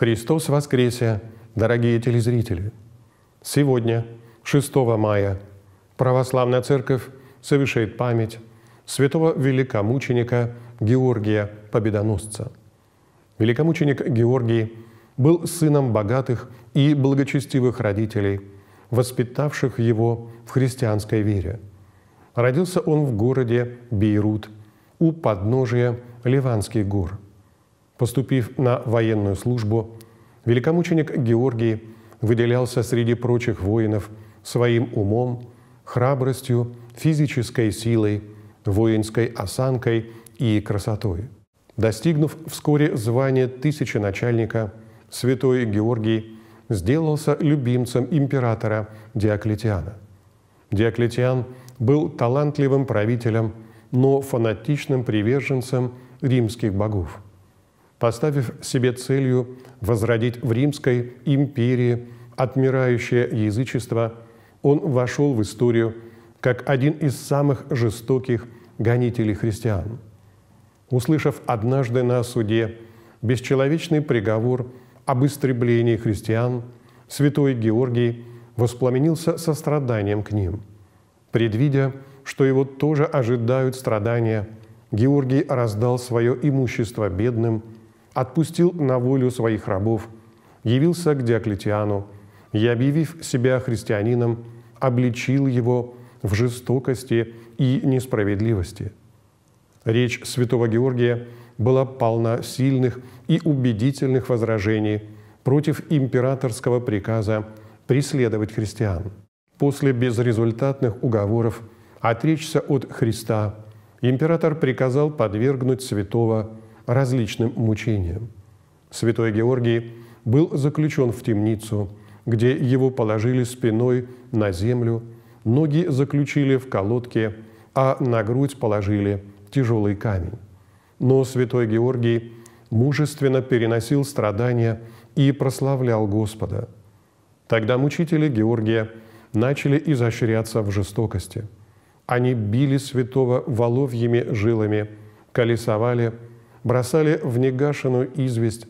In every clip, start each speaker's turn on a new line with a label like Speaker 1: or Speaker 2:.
Speaker 1: Христос воскресе, дорогие телезрители! Сегодня, 6 мая, Православная Церковь совершает память святого великомученика Георгия Победоносца. Великомученик Георгий был сыном богатых и благочестивых родителей, воспитавших его в христианской вере. Родился он в городе Бейрут у подножия Ливанских гор – Поступив на военную службу, великомученик Георгий выделялся среди прочих воинов своим умом, храбростью, физической силой, воинской осанкой и красотой. Достигнув вскоре звания тысяченачальника, святой Георгий сделался любимцем императора Диоклетиана. Диоклетиан был талантливым правителем, но фанатичным приверженцем римских богов – поставив себе целью возродить в Римской империи отмирающее язычество, он вошел в историю как один из самых жестоких гонителей христиан. Услышав однажды на суде бесчеловечный приговор об истреблении христиан, святой Георгий воспламенился состраданием к ним. Предвидя, что его тоже ожидают страдания, Георгий раздал свое имущество бедным – отпустил на волю своих рабов, явился к Диоклетиану и, объявив себя христианином, обличил его в жестокости и несправедливости. Речь святого Георгия была полна сильных и убедительных возражений против императорского приказа преследовать христиан. После безрезультатных уговоров отречься от Христа император приказал подвергнуть святого различным мучениям. Святой Георгий был заключен в темницу, где его положили спиной на землю, ноги заключили в колодке, а на грудь положили тяжелый камень. Но святой Георгий мужественно переносил страдания и прославлял Господа. Тогда мучители Георгия начали изощряться в жестокости. Они били святого воловьими жилами, колесовали – бросали в негашенную известь,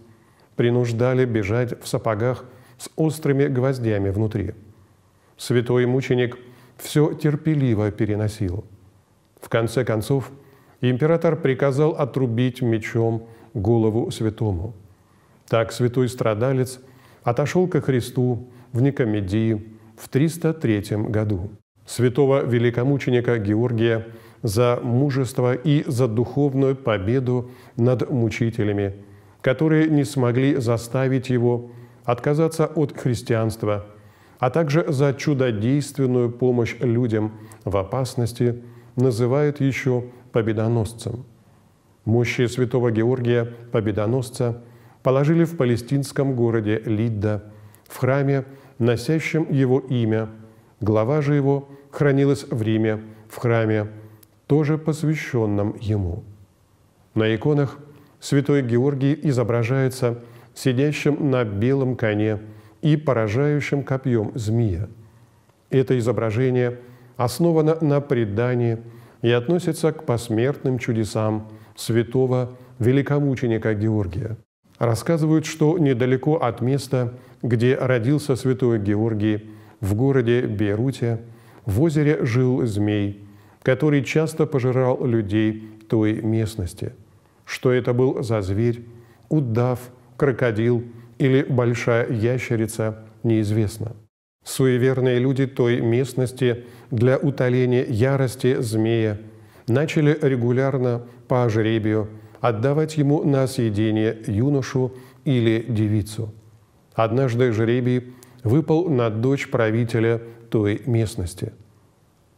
Speaker 1: принуждали бежать в сапогах с острыми гвоздями внутри. Святой мученик все терпеливо переносил. В конце концов, император приказал отрубить мечом голову святому. Так святой страдалец отошел ко Христу в Никомедии в 303 году. Святого великомученика Георгия – за мужество и за духовную победу над мучителями, которые не смогли заставить его отказаться от христианства, а также за чудодейственную помощь людям в опасности, называют еще победоносцем. Мощи святого Георгия Победоносца положили в палестинском городе Лидда, в храме, носящем его имя. Глава же его хранилась в Риме, в храме тоже посвященном ему. На иконах святой Георгий изображается сидящим на белом коне и поражающим копьем змея. Это изображение основано на предании и относится к посмертным чудесам святого великомученика Георгия. Рассказывают, что недалеко от места, где родился святой Георгий, в городе Беруте, в озере жил змей – который часто пожирал людей той местности. Что это был за зверь, удав, крокодил или большая ящерица, неизвестно. Суеверные люди той местности для утоления ярости змея начали регулярно по жребию отдавать ему на съедение юношу или девицу. Однажды жребий выпал на дочь правителя той местности –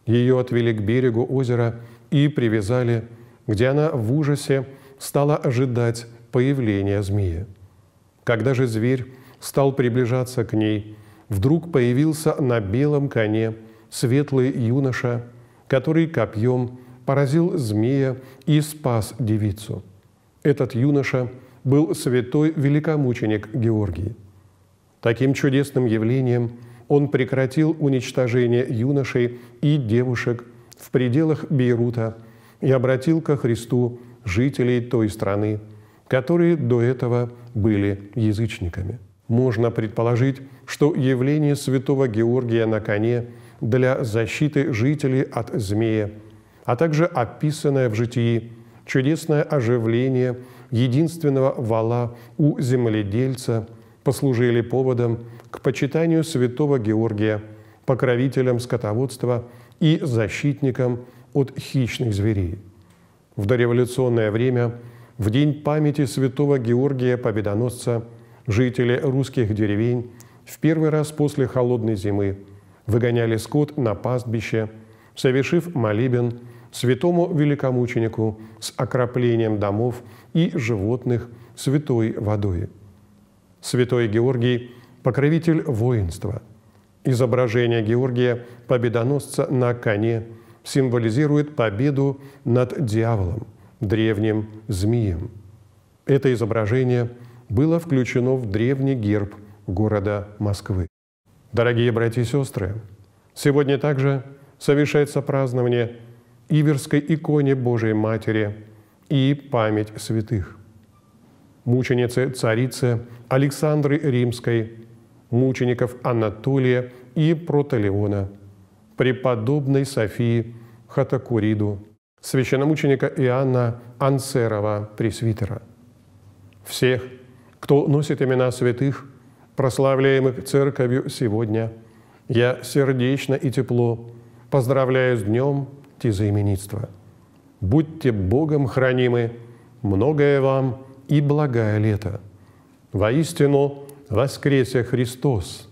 Speaker 1: ее отвели к берегу озера и привязали, где она в ужасе стала ожидать появления змея. Когда же зверь стал приближаться к ней, вдруг появился на белом коне светлый юноша, который копьем поразил змея и спас девицу. Этот юноша был святой великомученик Георгий. Таким чудесным явлением – он прекратил уничтожение юношей и девушек в пределах Бейрута и обратил ко Христу жителей той страны, которые до этого были язычниками. Можно предположить, что явление святого Георгия на коне для защиты жителей от змея, а также описанное в житии чудесное оживление единственного вала у земледельца – послужили поводом к почитанию святого Георгия, покровителем скотоводства и защитником от хищных зверей. В дореволюционное время, в день памяти святого Георгия Победоносца, жители русских деревень в первый раз после холодной зимы выгоняли скот на пастбище, совершив молебен святому великомученику с окроплением домов и животных святой водой. Святой Георгий – покровитель воинства. Изображение Георгия – победоносца на коне – символизирует победу над дьяволом, древним змеем. Это изображение было включено в древний герб города Москвы. Дорогие братья и сестры, сегодня также совершается празднование Иверской иконе Божией Матери и память святых мученицы царицы Александры Римской, мучеников Анатолия и Протолеона, преподобной Софии Хатакуриду, священномученика Иоанна Ансерова, пресвитера. Всех, кто носит имена святых, прославляемых Церковью сегодня, я сердечно и тепло поздравляю с днем тезаименитства. Будьте Богом хранимы, многое вам – и благая лето. Воистину воскресе Христос –